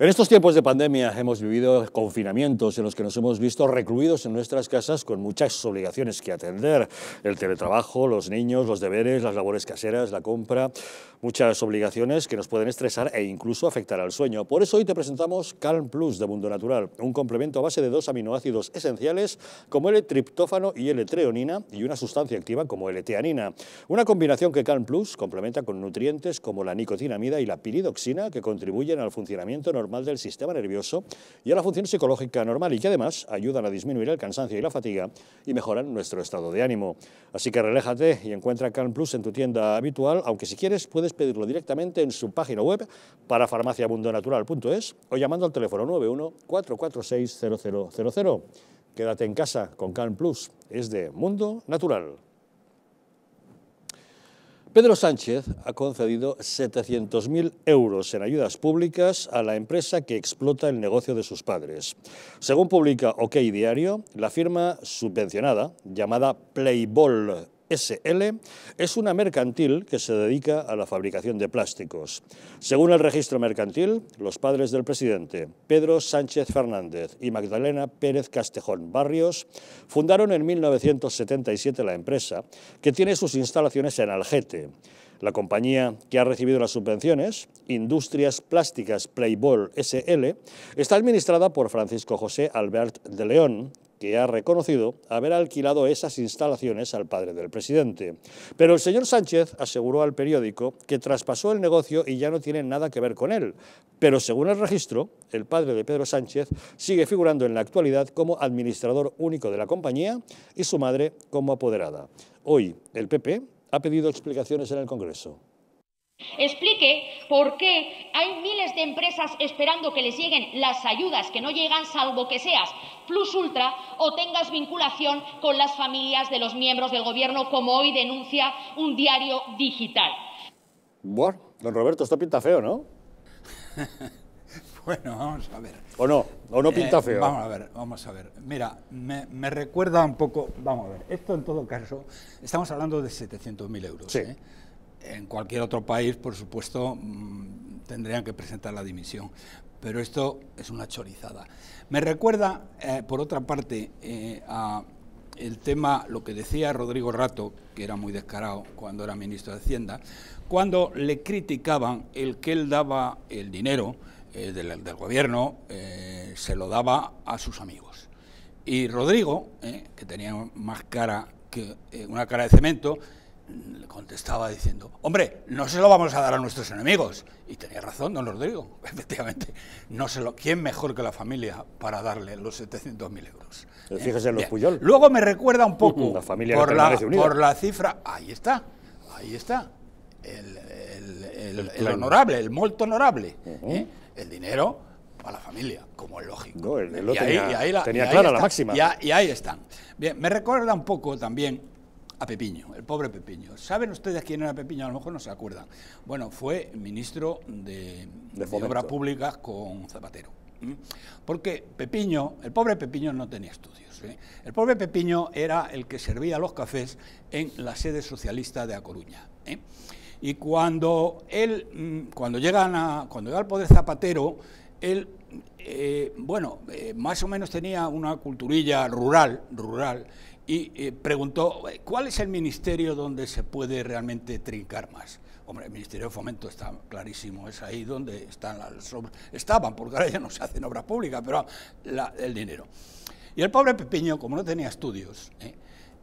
En estos tiempos de pandemia hemos vivido confinamientos en los que nos hemos visto recluidos en nuestras casas con muchas obligaciones que atender. El teletrabajo, los niños, los deberes, las labores caseras, la compra, muchas obligaciones que nos pueden estresar e incluso afectar al sueño. Por eso hoy te presentamos Calm Plus de Mundo Natural, un complemento a base de dos aminoácidos esenciales como el triptófano y L-treonina y una sustancia activa como L-teanina. Una combinación que Calm Plus complementa con nutrientes como la nicotinamida y la piridoxina que contribuyen al funcionamiento normal del sistema nervioso y a la función psicológica normal y que además ayudan a disminuir el cansancio y la fatiga y mejoran nuestro estado de ánimo. Así que reléjate y encuentra Calm Plus en tu tienda habitual, aunque si quieres puedes pedirlo directamente en su página web para farmaciabundonatural.es o llamando al teléfono 91 446 Quédate en casa con Calm Plus, es de Mundo Natural. Pedro Sánchez ha concedido 700.000 euros en ayudas públicas a la empresa que explota el negocio de sus padres. Según publica OK Diario, la firma subvencionada, llamada Playball SL es una mercantil que se dedica a la fabricación de plásticos. Según el registro mercantil, los padres del presidente, Pedro Sánchez Fernández y Magdalena Pérez Castejón Barrios, fundaron en 1977 la empresa, que tiene sus instalaciones en Algete. La compañía que ha recibido las subvenciones, Industrias Plásticas Playball SL, está administrada por Francisco José Albert de León, que ha reconocido haber alquilado esas instalaciones al padre del presidente. Pero el señor Sánchez aseguró al periódico que traspasó el negocio y ya no tiene nada que ver con él. Pero según el registro, el padre de Pedro Sánchez sigue figurando en la actualidad como administrador único de la compañía y su madre como apoderada. Hoy el PP ha pedido explicaciones en el Congreso. Explique por qué hay miles de empresas esperando que les lleguen las ayudas que no llegan salvo que seas plus ultra o tengas vinculación con las familias de los miembros del gobierno, como hoy denuncia un diario digital. Bueno, don Roberto, esto pinta feo, ¿no? bueno, vamos a ver. O no, o no pinta eh, feo. Vamos a ver, vamos a ver. Mira, me, recuerda un poco, vamos a ver, esto en todo caso, estamos hablando de 700.000 euros. ¿eh? En cualquier otro país, por supuesto, mm, tendrían que presentar la dimisión. Pero esto es una chorizada. Me recuerda, eh, por otra parte, eh, a el tema, lo que decía Rodrigo Rato, que era muy descarado cuando era ministro de Hacienda, cuando le criticaban el que él daba el dinero eh, del, gobierno, se lo daba a sus amigos. Y Rodrigo, que tenía más cara que una cara de cemento, le contestaba diciendo, hombre, no se lo vamos a dar a nuestros enemigos. Y tenía razón, don Rodrigo, efectivamente. No se lo, ¿Quién mejor que la familia para darle los 700.000 euros? ¿Eh? fíjese en los Puyol. Luego me recuerda un poco la familia por, la, por la cifra, ahí está, ahí está, el, el, honorable, el molto honorable, ¿eh? el dinero ...para la familia, como es lógico. y, ahí, clara la máxima. y ahí están. Bien, me recuerda un poco también a Pepiño, el pobre Pepiño. ¿Saben ustedes quién era Pepiño? A lo mejor no se acuerdan. Bueno, fue ministro de, Obras Públicas con Zapatero. Porque Pepiño, el pobre Pepiño no tenía estudios. ¿eh? El pobre Pepiño era el que servía los cafés en la sede socialista de A Coruña. ¿eh? Y cuando él, mm, cuando a, cuando llega al poder Zapatero, él, eh, bueno, más o menos tenía una culturilla rural, rural, y eh, preguntó, ¿cuál es el ministerio donde se puede realmente trincar más? Hombre, el Ministerio de Fomento está clarísimo, es ahí donde están las obras. Estaban, porque ahora ya no se hacen obras públicas, pero el dinero. Y el pobre Pepiño, como no tenía estudios, ¿eh?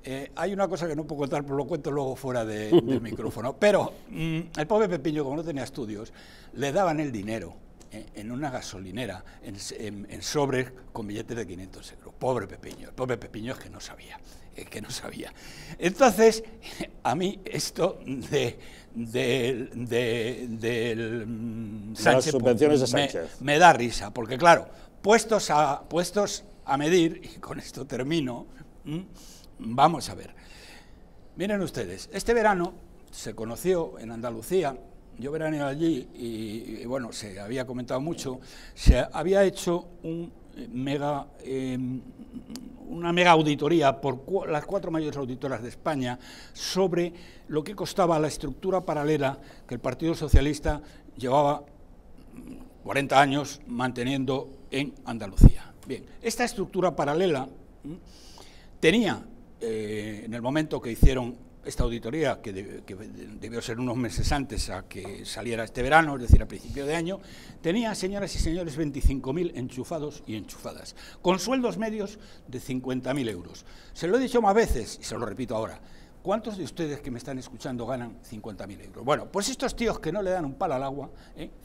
Eh, hay una cosa que no puedo contar, pero lo cuento luego fuera del micrófono. Pero mm, el pobre Pepiño, como no tenía estudios, le daban el dinero en una gasolinera, en, en, sobres con billetes de 500 euros. Pobre Pepiño, pobre Pepiño es que no sabía, que no sabía. Entonces, a mí esto de, de, de, mm, Sánchez, Las subvenciones de Sánchez. Me, me, da risa, porque claro, puestos a, puestos a medir, y con esto termino, vamos a ver. Miren ustedes, este verano se conoció en Andalucía yo verán allí y, bueno, se había comentado mucho, se había hecho eh, em, una mega auditoría por las cuatro mayores auditoras de España sobre lo que costaba la estructura paralela que el Partido Socialista llevaba 40 mm, años manteniendo en Andalucía. Bien, esta estructura paralela mm, tenía, eh, en el momento que hicieron esta auditoría, que, debió ser unos meses antes a que saliera este verano, es decir, a principio de año, tenía, señoras y señores, 25.000 enchufados y enchufadas, con sueldos medios de 50.000 euros. Se lo he dicho más veces y se lo repito ahora. ¿Cuántos de ustedes que me están escuchando ganan 50.000 euros? Bueno, pues estos tíos que no le dan un palo al agua,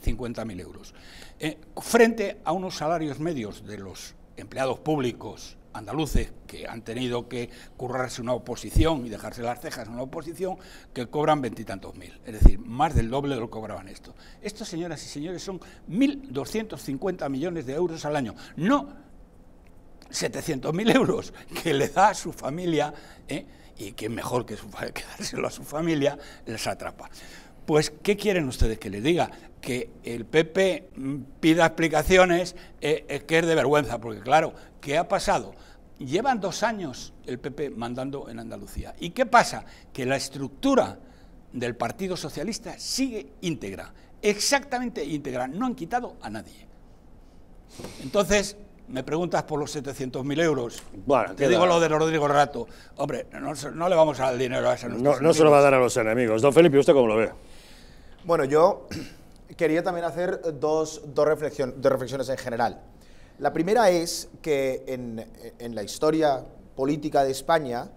50.000 ¿eh? euros. Eh, frente a unos salarios medios de los empleados públicos andaluces que han tenido que currarse una oposición y dejarse las cejas en una oposición que cobran veintitantos mil, es decir, más del doble de lo que cobraban esto. Estos, señoras y señores, son 1.250 millones de euros al año, no 700.000 euros que le da a su familia, ¿eh? y que mejor que, su, que dárselo a su familia, les atrapa. Pues, ¿qué quieren ustedes que les diga? que el PP pida explicaciones eh, es que es de vergüenza, porque claro, ¿qué ha pasado? Llevan dos años el PP mandando en Andalucía. ¿Y qué pasa? Que la estructura del Partido Socialista sigue íntegra, exactamente íntegra, no han quitado a nadie. Entonces, me preguntas por los 700.000 euros. Bueno, Te digo lo de Rodrigo Rato. Hombre, no, le vamos a dar dinero a esa No, no se lo va a dar a los enemigos. Don Felipe, ¿usted cómo lo ve? Bueno, yo quería también hacer dos, dos, reflexiones en general. La primera es que en, en la historia política de España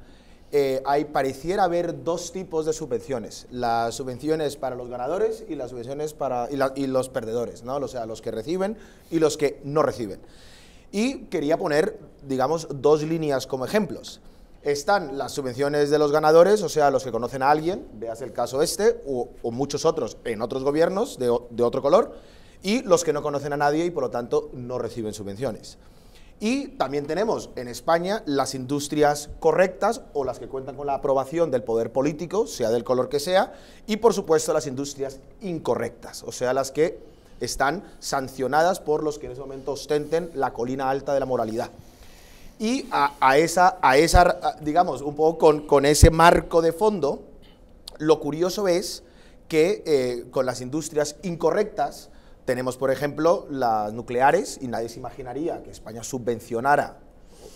eh, hay, pareciera haber dos tipos de subvenciones. Las subvenciones para los ganadores y las subvenciones para y, y los perdedores, ¿no? o sea, los que reciben y los que no reciben. Y quería poner, digamos, dos líneas como ejemplos. Están las subvenciones de los ganadores, o sea, los que conocen a alguien, veas el caso este, o, muchos otros en otros gobiernos de otro color, y los que no conocen a nadie y por lo tanto no reciben subvenciones. Y también tenemos en España las industrias correctas o las que cuentan con la aprobación del poder político, sea del color que sea, y por supuesto las industrias incorrectas, o sea, las que están sancionadas por los que en ese momento ostenten la colina alta de la moralidad. Y a, esa, digamos, un poco con, ese marco de fondo, lo curioso es que eh, con las industrias incorrectas, tenemos, por ejemplo, las nucleares, y nadie se imaginaría que España subvencionara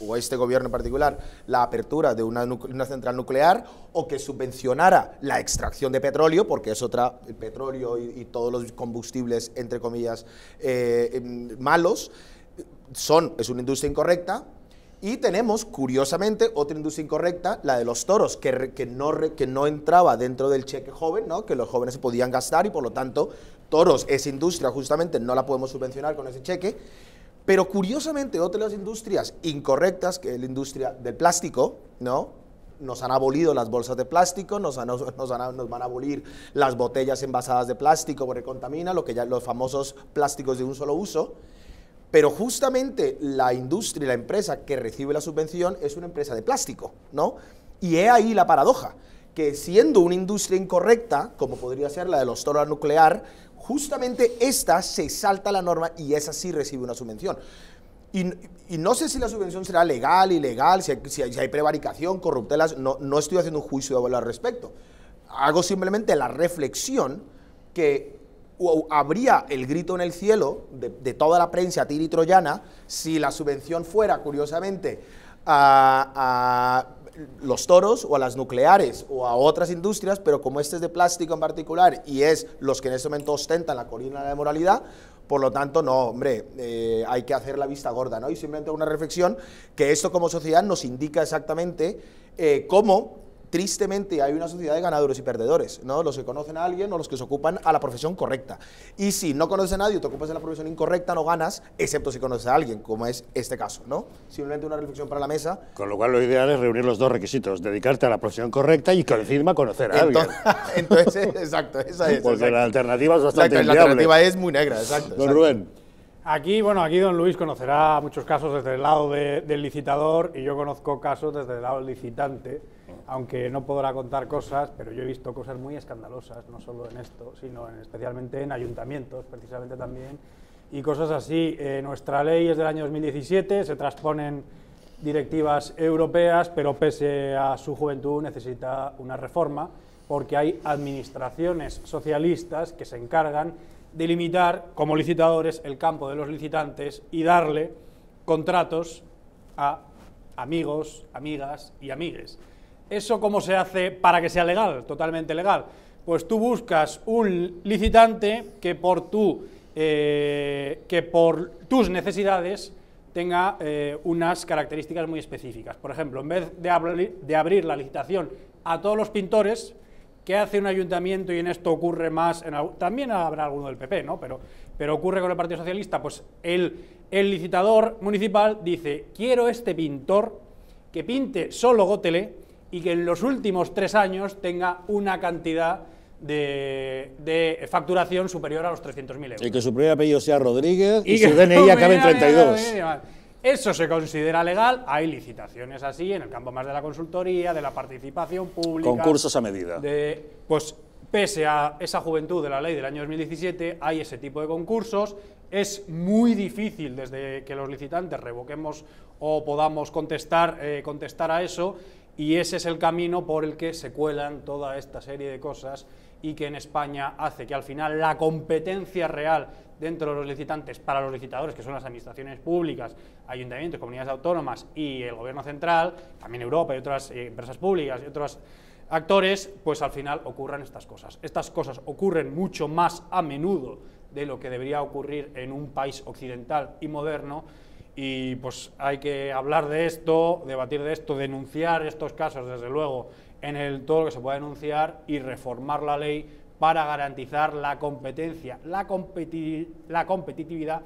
o este gobierno en particular, la apertura de una, central nuclear o que subvencionara la extracción de petróleo, porque es otra, el petróleo y, todos los combustibles, entre comillas, eh, em, malos, son, es una industria incorrecta, y tenemos, curiosamente, otra industria incorrecta, la de los toros, que, no, que no entraba dentro del cheque joven, ¿no? que los jóvenes se podían gastar y por lo tanto, toros, esa industria justamente no la podemos subvencionar con ese cheque. Pero curiosamente, otra de las industrias incorrectas, que es la industria del plástico, ¿no? nos han abolido las bolsas de plástico, nos, van a abolir las botellas envasadas de plástico porque contamina, lo que ya los famosos plásticos de un solo uso. Pero justamente la industria, y la empresa que recibe la subvención es una empresa de plástico, ¿no? Y he ahí la paradoja, que siendo una industria incorrecta, como podría ser la de los toros nuclear, justamente esta se salta la norma y esa sí recibe una subvención. Y, no sé si la subvención será legal, ilegal, si hay, prevaricación, corruptelas, no, no estoy haciendo un juicio de valor al respecto. Hago simplemente la reflexión que habría el grito en el cielo de, toda la prensa tiri troyana si la subvención fuera, curiosamente, a, los toros o a las nucleares o a otras industrias, pero como este es de plástico en particular y es los que en este momento ostentan la colina de moralidad, por lo tanto, no, hombre, eh, hay que hacer la vista gorda, ¿no? Y simplemente una reflexión que esto como sociedad nos indica exactamente eh, cómo tristemente hay una sociedad de ganadores y perdedores, ¿no? Los que conocen a alguien o los que se ocupan a la profesión correcta. Y si no conoces a nadie o te ocupas de la profesión incorrecta, no ganas, excepto si conoces a alguien, como es este caso, ¿no? Simplemente una reflexión para la mesa. Con lo cual lo ideal es reunir los dos requisitos, dedicarte a la profesión correcta y firma conocer a alguien. entonces, exacto, esa es. Porque la alternativa es bastante La alternativa es muy negra, exacto. Don Rubén. Aquí, bueno, aquí don Luis conocerá muchos casos desde el lado del licitador y yo conozco casos desde el lado del licitante aunque no podrá contar cosas, pero yo he visto cosas muy escandalosas, no solo en esto, sino especialmente en ayuntamientos, precisamente también, y cosas así. Eh, nuestra ley es del año 2017, se transponen directivas europeas, pero pese a su juventud necesita una reforma, porque hay administraciones socialistas que se encargan de limitar, como licitadores, el campo de los licitantes y darle contratos a amigos, amigas y amigues. ¿Eso cómo se hace para que sea legal? Totalmente legal. Pues tú buscas un licitante que por, eh, que por tus necesidades tenga eh, unas características muy específicas. Por ejemplo, en vez de, abrir la licitación a todos los pintores, ¿Qué hace un ayuntamiento? Y en esto ocurre más, también habrá alguno del PP, ¿no? Pero, pero ocurre con el Partido Socialista, pues el, el, licitador municipal dice, quiero este pintor que pinte solo Gótele y que en los últimos tres años tenga una cantidad de, de facturación superior a los 300.000 euros. Y que su primer apellido sea Rodríguez y, que su DNI acabe en 32. Eso se considera legal, hay licitaciones así en el campo más de la consultoría, de la participación pública. Concursos a medida. pues pese a esa juventud de la ley del año 2017, hay ese tipo de concursos. Es muy difícil desde que los licitantes revoquemos o podamos contestar, eh, contestar a eso y ese es el camino por el que se cuelan toda esta serie de cosas y que en España hace que al final la competencia real dentro de los licitantes para los licitadores, que son las administraciones públicas, ayuntamientos, comunidades autónomas y el gobierno central, también Europa y otras eh, empresas públicas y otros actores, pues al final ocurran estas cosas. Estas cosas ocurren mucho más a menudo de lo que debería ocurrir en un país occidental y moderno y pues hay que hablar de esto, debatir de esto, denunciar estos casos, desde luego, en el todo lo que se pueda denunciar y reformar la ley para garantizar la competencia, la, la competitividad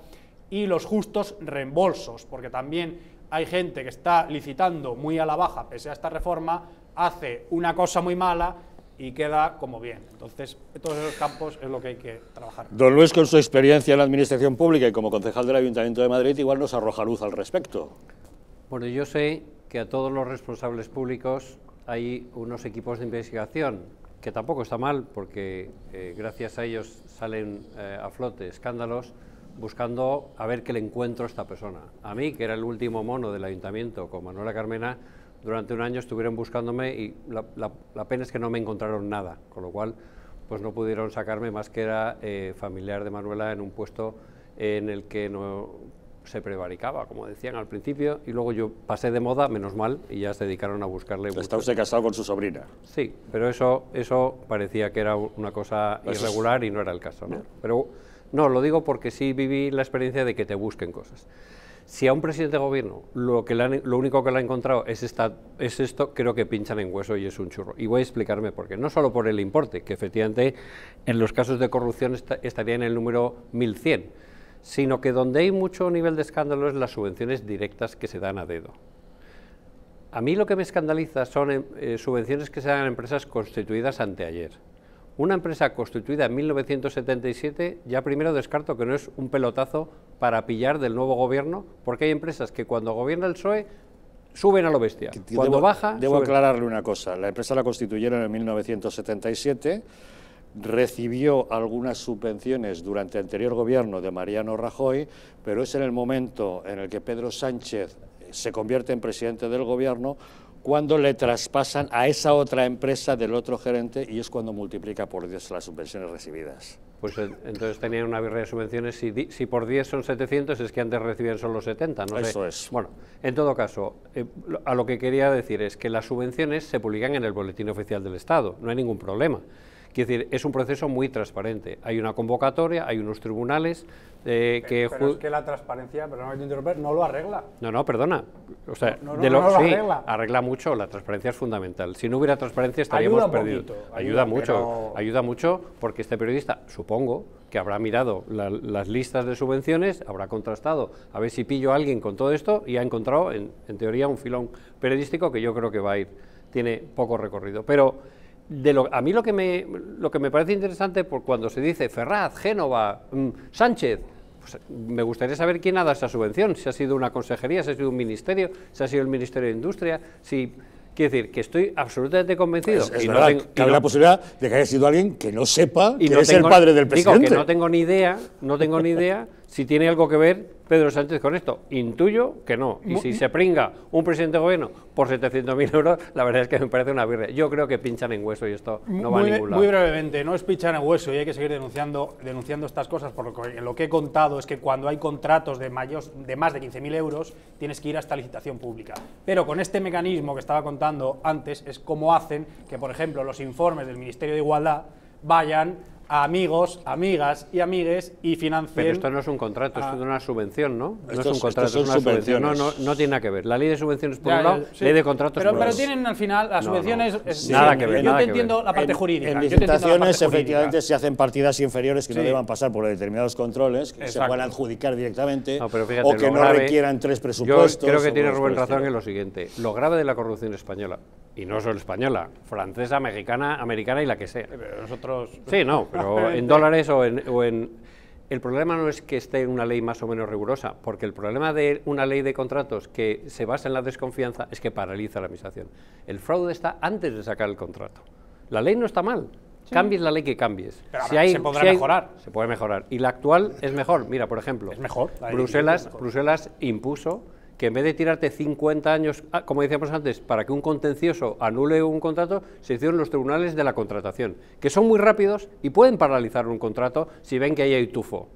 y los justos reembolsos, porque también hay gente que está licitando muy a la baja pese a esta reforma, hace una cosa muy mala y queda como bien. Entonces, todos esos campos es lo que hay que trabajar. Don Luis, con su experiencia en la Administración Pública y como concejal del Ayuntamiento de Madrid, igual nos arroja luz al respecto. Bueno, yo sé que a todos los responsables públicos hay unos equipos de investigación, que tampoco está mal, porque eh, gracias a ellos salen eh, a flote escándalos, buscando a ver qué le encuentro a esta persona. A mí, que era el último mono del Ayuntamiento con Manuela Carmena, durante un año estuvieron buscándome y la, pena es que no me encontraron nada, con lo cual pues no pudieron sacarme más que era eh, familiar de Manuela en un puesto en el que no se prevaricaba, como decían al principio, y luego yo pasé de moda, menos mal, y ya se dedicaron a buscarle. ¿Está usted casado con su sobrina? Sí, pero eso, eso parecía que era una cosa pues irregular y no era el caso. Pero no, lo digo porque sí viví la experiencia de que te busquen cosas. Si a un presidente de gobierno lo, único que le ha encontrado es, esto, creo que pinchan en hueso y es un churro. Y voy a explicarme por qué. No solo por el importe, que efectivamente en los casos de corrupción estaría en el número 1100, sino que donde hay mucho nivel de escándalo es las subvenciones directas que se dan a dedo. A mí lo que me escandaliza son eh, subvenciones que se dan a empresas constituidas anteayer una empresa constituida en 1977, ya primero descarto que no es un pelotazo para pillar del nuevo gobierno, porque hay empresas que cuando gobierna el PSOE suben a lo bestia. Cuando baja. Debo aclararle una cosa. La empresa la constituyeron en 1977, recibió algunas subvenciones durante el anterior gobierno de Mariano Rajoy, pero es en el momento en el que Pedro Sánchez se convierte en presidente del gobierno cuando le traspasan a esa otra empresa del otro gerente y es cuando multiplica por 10 las subvenciones recibidas. Pues entonces tenían una birra de subvenciones, si, si por 10 son 700 es que antes recibían solo 70, ¿no? Eso es. Bueno, en todo caso, eh, a lo que quería decir es que las subvenciones se publican en el Boletín Oficial del Estado, no hay ningún problema. Quiero decir, es un proceso muy transparente. Hay una convocatoria, hay unos tribunales que... Eh, pero es que la transparencia, pero no, no lo arregla. No, no, perdona. O sea, de lo, sí, arregla. mucho, la transparencia es fundamental. Si no hubiera transparencia estaríamos perdidos. ayuda, mucho, ayuda mucho porque este periodista, supongo, que habrá mirado las listas de subvenciones, habrá contrastado, a ver si pillo a alguien con todo esto y ha encontrado, en, en teoría, un filón periodístico que yo creo que va a ir, tiene poco recorrido. Pero de a mí lo que, me, lo que me parece interesante por cuando se dice Ferraz, Génova, mm, Sánchez, pues, me gustaría saber quién ha dado esa subvención, si ha sido una consejería, si ha sido un ministerio, si ha sido el Ministerio de Industria, si... Quiero decir, que estoy absolutamente convencido. y tengo, la posibilidad de que haya sido alguien que no sepa y que no es el padre del presidente. Digo que no tengo ni idea, no tengo ni idea si tiene algo que ver Pedro Sánchez con esto. Intuyo que no. Y si se pringa un presidente de gobierno por 700.000 euros, la verdad es que me parece una birra. Yo creo que pinchan en hueso y esto no va a ningún lado. Muy brevemente, no es pinchar en hueso y hay que seguir denunciando, denunciando estas cosas, porque lo que he contado es que cuando hay contratos de, mayos, de más de 15.000 euros, tienes que ir hasta licitación pública. Pero con este mecanismo que estaba contando antes, es como hacen que, por ejemplo, los informes del Ministerio de Igualdad vayan amigos, amigas y amigues y financieros. Pero esto no es un contrato, esto es una subvención, ¿no? no es un contrato, es una subvención. No, tiene nada que ver. La ley de subvenciones por un lado, ley de contratos pero, por otro. Pero tienen al final, las subvenciones... nada que ver, Yo te entiendo la parte jurídica. En, licitaciones, efectivamente, se hacen partidas inferiores que no deban pasar por determinados controles, que se se a adjudicar directamente o que no requieran tres presupuestos. Yo creo que tiene Rubén razón en lo siguiente. Lo grave de la corrupción española y no solo española, francesa, mexicana, americana y la que sea. nosotros... Sí, no, pero en dólares o en, o en, El problema no es que esté en una ley más o menos rigurosa, porque el problema de una ley de contratos que se basa en la desconfianza es que paraliza la administración. El fraude está antes de sacar el contrato. La ley no está mal. Cambies la ley que cambies. se podrá mejorar. Se puede mejorar. Y la actual es mejor. Mira, por ejemplo, Bruselas, Bruselas impuso que en vez de tirarte 50 años, ah, como decíamos antes, para que un contencioso anule un contrato, se hicieron los tribunales de la contratación, que son muy rápidos y pueden paralizar un contrato si ven que ahí hay tufo.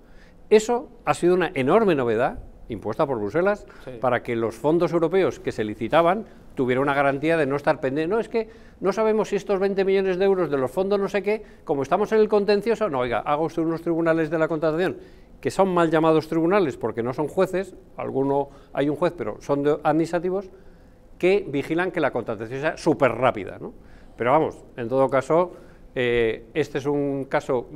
Eso ha sido una enorme novedad impuesta por Bruselas para que los fondos europeos que se licitaban tuvieran una garantía de no estar pendiente. No, es que no sabemos si estos 20 millones de euros de los fondos no sé qué, como estamos en el contencioso, no, oiga, hago usted unos tribunales de la contratación que son mal llamados tribunales porque no son jueces, alguno hay un juez, pero son administrativos, que vigilan que la contratación sea súper rápida. ¿no? Pero vamos, en todo caso, eh, este es un caso,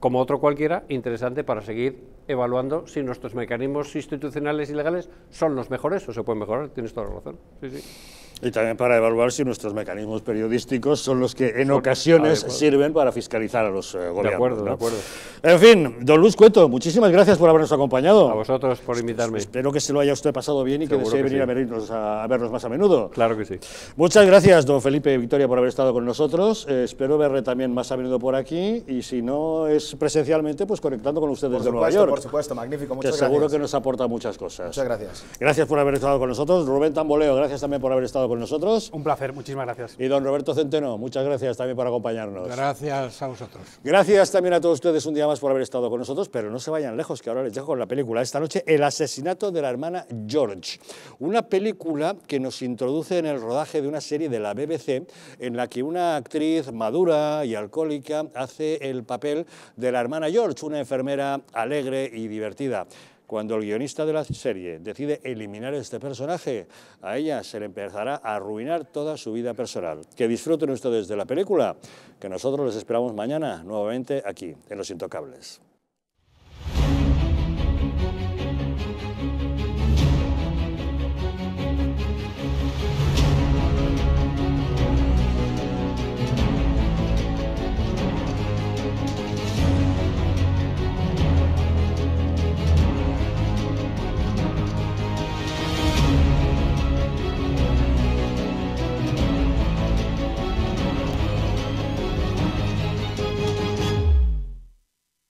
como otro cualquiera, interesante para seguir evaluando si nuestros mecanismos institucionales y legales son los mejores o se pueden mejorar. Tienes toda la razón. Sí, sí. Y también para evaluar si nuestros mecanismos periodísticos son los que en ocasiones sirven para fiscalizar a los eh, gobiernos. De acuerdo, de acuerdo. En fin, don Luz Cueto, muchísimas gracias por habernos acompañado. A vosotros por invitarme. Espero que se lo haya usted pasado bien y que desee venir a, vernos, a, vernos más a menudo. Claro que sí. Muchas gracias, don Felipe Victoria, por haber estado con nosotros. Eh, espero verle también más a menudo por aquí y si no es presencialmente, pues conectando con usted de desde Nueva York. Por supuesto, magnífico. Muchas que gracias. Seguro que nos aporta muchas cosas. Muchas gracias. Gracias por haber estado con nosotros. Rubén Tamboleo, gracias también por haber estado con con nosotros. Un placer, muchísimas gracias. Y don Roberto Centeno, muchas gracias también por acompañarnos. Gracias a vosotros. Gracias también a todos ustedes un día más por haber estado con nosotros, pero no se vayan lejos, que ahora les dejo con la película esta noche, El asesinato de la hermana George. Una película que nos introduce en el rodaje de una serie de la BBC en la que una actriz madura y alcohólica hace el papel de la hermana George, una enfermera alegre y divertida. Cuando el guionista de la serie decide eliminar este personaje, a ella se le empezará a arruinar toda su vida personal. Que disfruten ustedes de la película, que nosotros les esperamos mañana nuevamente aquí, en Los Intocables.